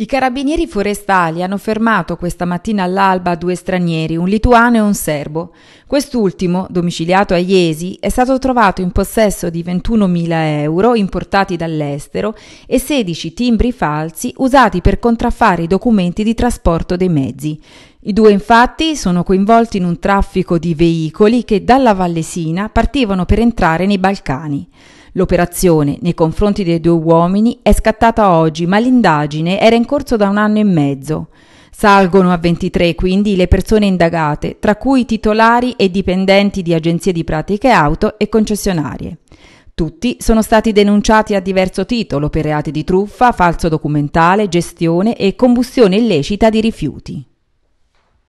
I carabinieri forestali hanno fermato questa mattina all'alba due stranieri, un lituano e un serbo. Quest'ultimo, domiciliato a Iesi, è stato trovato in possesso di 21.000 euro importati dall'estero e 16 timbri falsi usati per contraffare i documenti di trasporto dei mezzi. I due infatti sono coinvolti in un traffico di veicoli che dalla Vallesina partivano per entrare nei Balcani. L'operazione nei confronti dei due uomini è scattata oggi, ma l'indagine era in corso da un anno e mezzo. Salgono a 23 quindi le persone indagate, tra cui titolari e dipendenti di agenzie di pratiche auto e concessionarie. Tutti sono stati denunciati a diverso titolo per reati di truffa, falso documentale, gestione e combustione illecita di rifiuti.